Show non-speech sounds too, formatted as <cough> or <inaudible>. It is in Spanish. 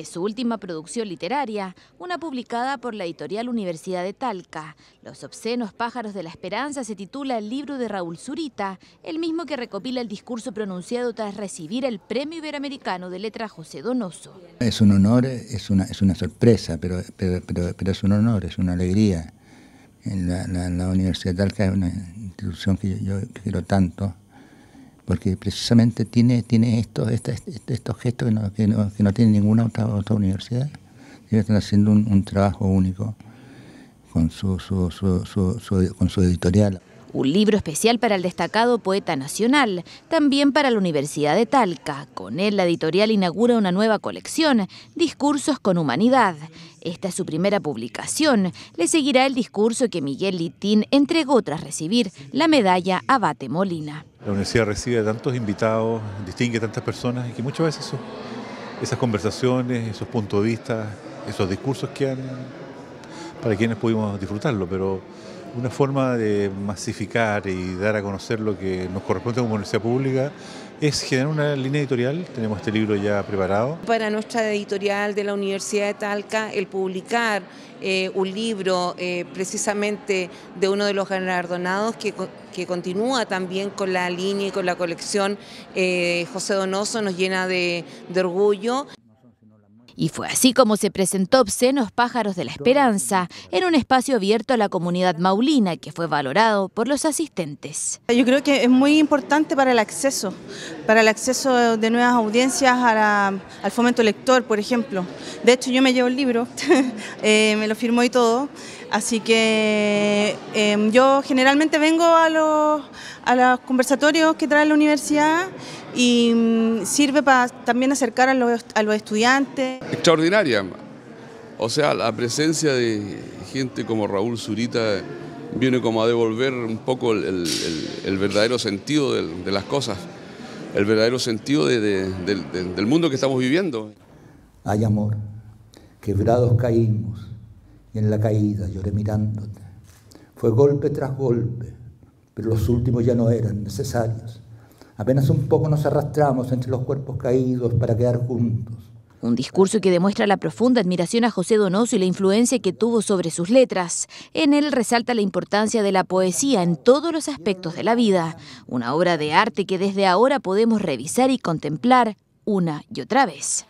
Es su última producción literaria, una publicada por la editorial Universidad de Talca. Los obscenos pájaros de la esperanza se titula el libro de Raúl Zurita, el mismo que recopila el discurso pronunciado tras recibir el Premio Iberoamericano de Letra José Donoso. Es un honor, es una, sorpresa, pero, pero, es un honor, es una alegría. La, la, Universidad de Talca es una institución que yo quiero tanto porque precisamente tiene, tiene estos, este, estos, gestos que no, que, tiene ninguna otra, universidad. están haciendo un, trabajo único con su, con su editorial. Un libro especial para el destacado poeta nacional, también para la Universidad de Talca. Con él la editorial inaugura una nueva colección, Discursos con Humanidad. Esta es su primera publicación. Le seguirá el discurso que Miguel Litín entregó tras recibir la medalla Abate Molina. La universidad recibe tantos invitados, distingue a tantas personas y que muchas veces esas conversaciones, esos puntos de vista, esos discursos que han para quienes pudimos disfrutarlo, pero una forma de masificar y dar a conocer lo que nos corresponde como universidad pública es generar una línea editorial, tenemos este libro ya preparado. Para nuestra editorial de la Universidad de Talca, el publicar eh, un libro eh, precisamente de uno de los galardonados que, que, continúa también con la línea y con la colección eh, José Donoso nos llena de orgullo. Y fue así como se presentó Obscenos Pájaros de la Esperanza en un espacio abierto a la comunidad maulina que fue valorado por los asistentes. Yo creo que es muy importante para el acceso, para el acceso de nuevas audiencias al fomento lector, por ejemplo. De hecho, yo me llevo el libro, <laughs> eh, me lo firmó y todo, así que em, yo generalmente vengo a los, a los conversatorios que trae la universidad y sirve para también acercar a los, estudiantes. Extraordinaria. O sea, la presencia de gente como Raúl Zurita viene como a devolver un poco el, verdadero sentido de, las cosas, el verdadero sentido del mundo que estamos viviendo. Hay amor, quebrados caímos, y en la caída lloré mirándote. Fue golpe tras golpe, pero los últimos ya no eran necesarios. Apenas un poco nos arrastramos entre los cuerpos caídos para quedar juntos. Un discurso que demuestra la profunda admiración a José Donoso y la influencia que tuvo sobre sus letras. En él resalta la importancia de la poesía en todos los aspectos de la vida, una obra de arte que desde ahora podemos revisar y contemplar una y otra vez.